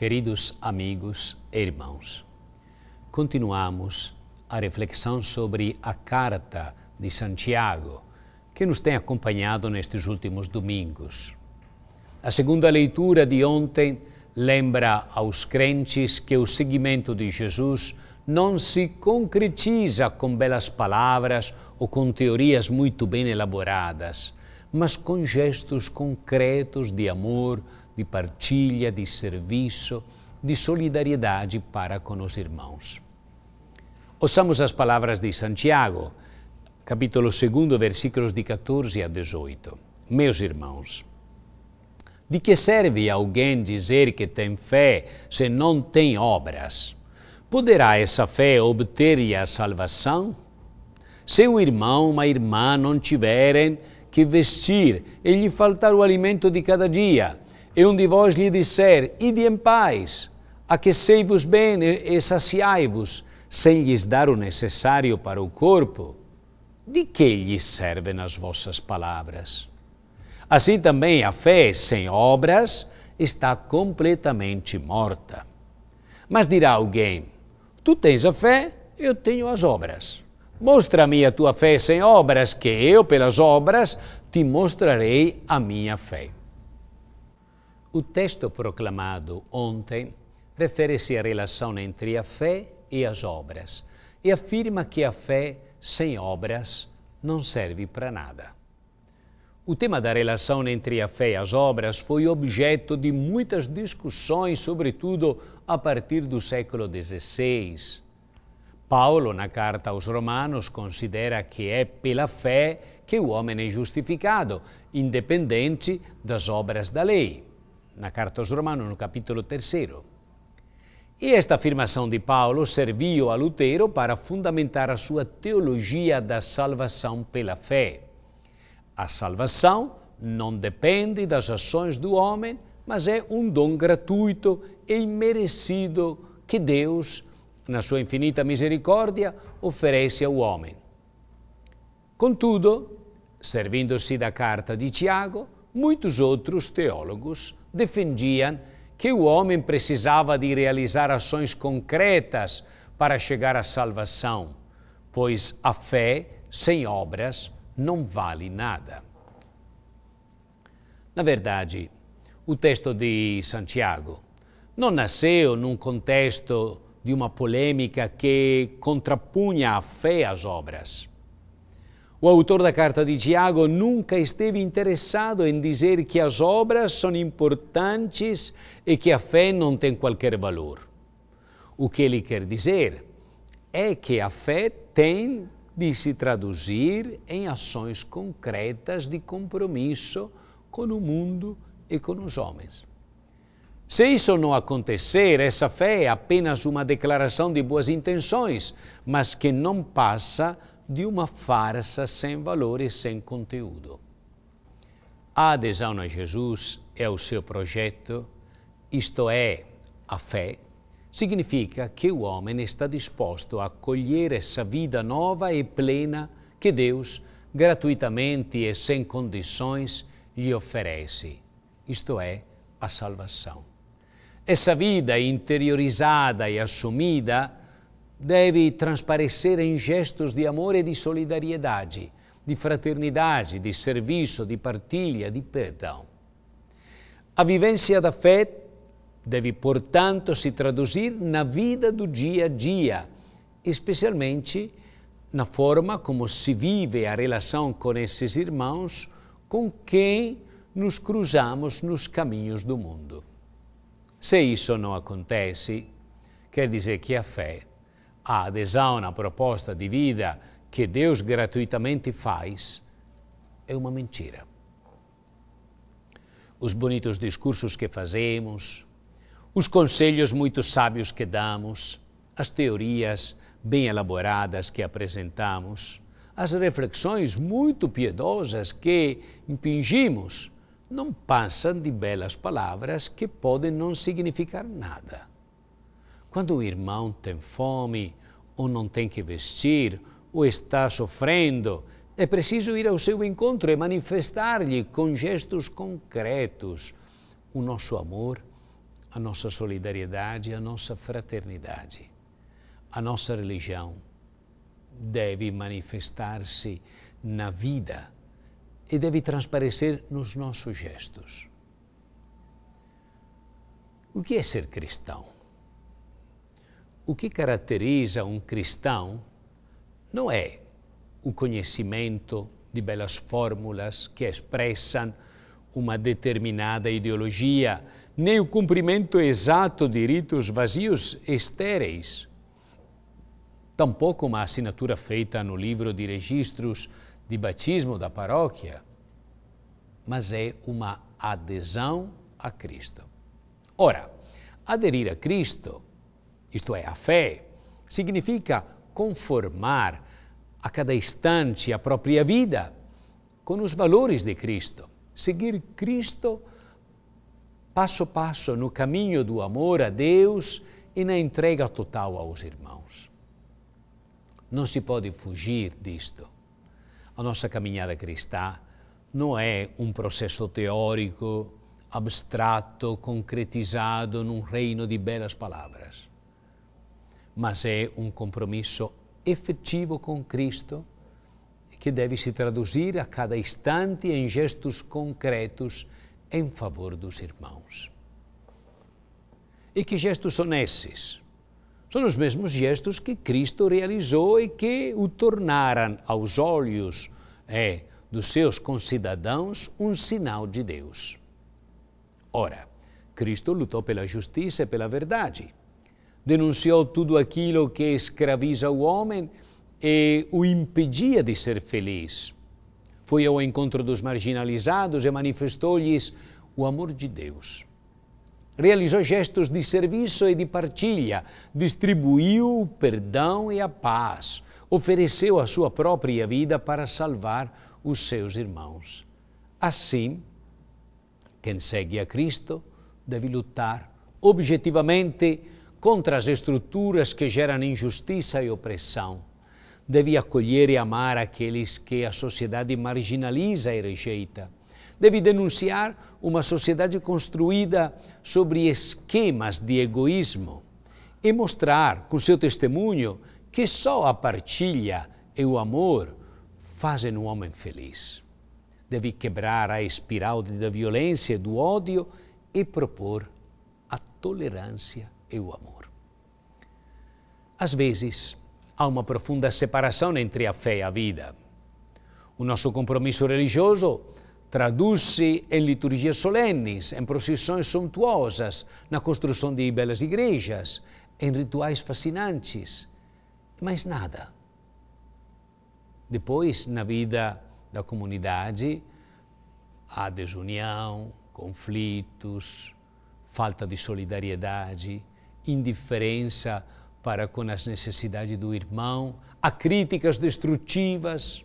Queridos amigos e irmãos, continuamos a reflexão sobre a Carta de Santiago, que nos tem acompanhado nestes últimos domingos. A segunda leitura de ontem lembra aos crentes que o seguimento de Jesus não se concretiza com belas palavras ou com teorias muito bem elaboradas, mas com gestos concretos de amor, de partilha, de serviço, de solidariedade para com os irmãos. Ouçamos as palavras de Santiago, capítulo 2, versículos de 14 a 18. Meus irmãos, de que serve alguém dizer que tem fé se não tem obras? Poderá essa fé obter-lhe a salvação? Se um irmão ou uma irmã não tiverem que vestir e lhe faltar o alimento de cada dia, e um de vós lhe disser, ide em paz, aquecei-vos bem e saciai-vos, sem lhes dar o necessário para o corpo, de que lhes servem as vossas palavras? Assim também a fé sem obras está completamente morta. Mas dirá alguém: Tu tens a fé, eu tenho as obras. Mostra-me a tua fé sem obras, que eu, pelas obras, te mostrarei a minha fé. O texto proclamado ontem refere-se à relação entre a fé e as obras e afirma que a fé sem obras não serve para nada. O tema da relação entre a fé e as obras foi objeto de muitas discussões, sobretudo a partir do século XVI. Paulo, na carta aos Romanos, considera que é pela fé que o homem é justificado, independente das obras da lei na carta aos Romanos, no capítulo 3. E esta afirmação de Paulo serviu a Lutero para fundamentar a sua teologia da salvação pela fé. A salvação não depende das ações do homem, mas é um dom gratuito e merecido que Deus, na sua infinita misericórdia, oferece ao homem. Contudo, servindo-se da carta de Tiago, muitos outros teólogos defendiam que o homem precisava de realizar ações concretas para chegar à salvação, pois a fé sem obras não vale nada. Na verdade, o texto de Santiago não nasceu num contexto de uma polêmica que contrapunha a fé às obras. O autor da carta de Tiago nunca esteve interessado em dizer que as obras são importantes e que a fé não tem qualquer valor. O que ele quer dizer é que a fé tem de se traduzir em ações concretas de compromisso com o mundo e com os homens. Se isso não acontecer, essa fé é apenas uma declaração de boas intenções, mas que não passa de uma farsa sem valor e sem conteúdo. A adesão a Jesus é o seu projeto, isto é, a fé, significa que o homem está disposto a acolher essa vida nova e plena que Deus, gratuitamente e sem condições, lhe oferece, isto é, a salvação. Essa vida interiorizada e assumida deve transparecer em gestos de amor e de solidariedade, de fraternidade, de serviço, de partilha, de perdão. A vivência da fé deve, portanto, se traduzir na vida do dia a dia, especialmente na forma como se vive a relação com esses irmãos com quem nos cruzamos nos caminhos do mundo. Se isso não acontece, quer dizer que a fé a adesão à proposta de vida que Deus gratuitamente faz é uma mentira. Os bonitos discursos que fazemos, os conselhos muito sábios que damos, as teorias bem elaboradas que apresentamos, as reflexões muito piedosas que impingimos, não passam de belas palavras que podem não significar nada. Quando o irmão tem fome, ou não tem que vestir, ou está sofrendo. É preciso ir ao seu encontro e manifestar-lhe com gestos concretos o nosso amor, a nossa solidariedade, a nossa fraternidade. A nossa religião deve manifestar-se na vida e deve transparecer nos nossos gestos. O que é ser cristão? O que caracteriza um cristão não é o conhecimento de belas fórmulas que expressam uma determinada ideologia, nem o cumprimento exato de ritos vazios estéreis, tampouco uma assinatura feita no livro de registros de batismo da paróquia, mas é uma adesão a Cristo. Ora, aderir a Cristo isto é, a fé, significa conformar a cada instante a própria vida com os valores de Cristo, seguir Cristo passo a passo no caminho do amor a Deus e na entrega total aos irmãos. Não se pode fugir disto. A nossa caminhada cristã não é um processo teórico, abstrato, concretizado num reino de belas palavras mas é um compromisso efetivo com Cristo que deve se traduzir a cada instante em gestos concretos em favor dos irmãos. E que gestos são esses? São os mesmos gestos que Cristo realizou e que o tornaram, aos olhos é, dos seus concidadãos, um sinal de Deus. Ora, Cristo lutou pela justiça e pela verdade denunciou tudo aquilo que escraviza o homem e o impedia de ser feliz. Foi ao encontro dos marginalizados e manifestou-lhes o amor de Deus. Realizou gestos de serviço e de partilha, distribuiu o perdão e a paz, ofereceu a sua própria vida para salvar os seus irmãos. Assim, quem segue a Cristo deve lutar objetivamente contra as estruturas que geram injustiça e opressão. Deve acolher e amar aqueles que a sociedade marginaliza e rejeita. Deve denunciar uma sociedade construída sobre esquemas de egoísmo e mostrar com seu testemunho que só a partilha e o amor fazem um homem feliz. Deve quebrar a espiral da violência e do ódio e propor a tolerância e o amor. Às vezes, há uma profunda separação entre a fé e a vida. O nosso compromisso religioso traduz-se em liturgias solenes, em procissões suntuosas, na construção de belas igrejas, em rituais fascinantes, mas nada. Depois, na vida da comunidade, há desunião, conflitos, falta de solidariedade, indiferença para com as necessidades do irmão, há críticas destrutivas,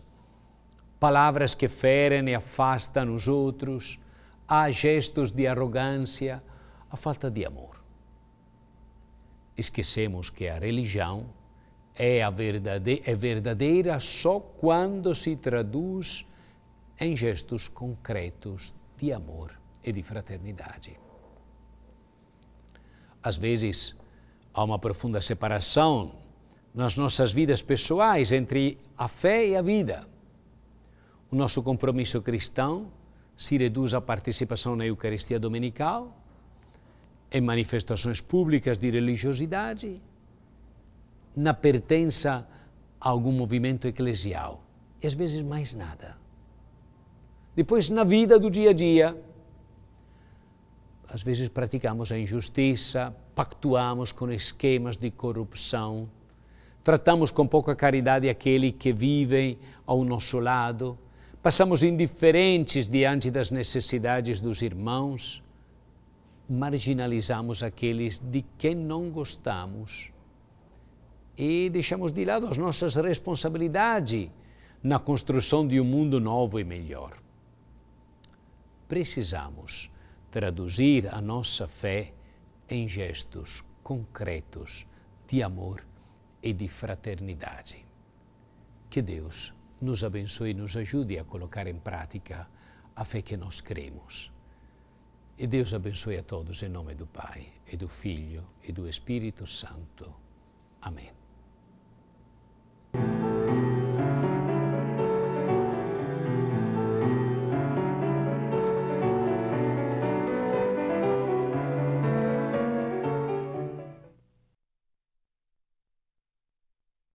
palavras que ferem e afastam os outros, há gestos de arrogância, a falta de amor. Esquecemos que a religião é, a verdade, é verdadeira só quando se traduz em gestos concretos de amor e de fraternidade às vezes, há uma profunda separação nas nossas vidas pessoais entre a fé e a vida. O nosso compromisso cristão se reduz à participação na Eucaristia Dominical, em manifestações públicas de religiosidade, na pertença a algum movimento eclesial. E às vezes mais nada. Depois, na vida do dia a dia, às vezes praticamos a injustiça, pactuamos com esquemas de corrupção, tratamos com pouca caridade aquele que vive ao nosso lado, passamos indiferentes diante das necessidades dos irmãos, marginalizamos aqueles de quem não gostamos e deixamos de lado as nossas responsabilidades na construção de um mundo novo e melhor. Precisamos traduzir a nossa fé em gestos concretos de amor e de fraternidade. Que Deus nos abençoe e nos ajude a colocar em prática a fé que nós cremos. E Deus abençoe a todos em nome do Pai, e do Filho e do Espírito Santo. Amém.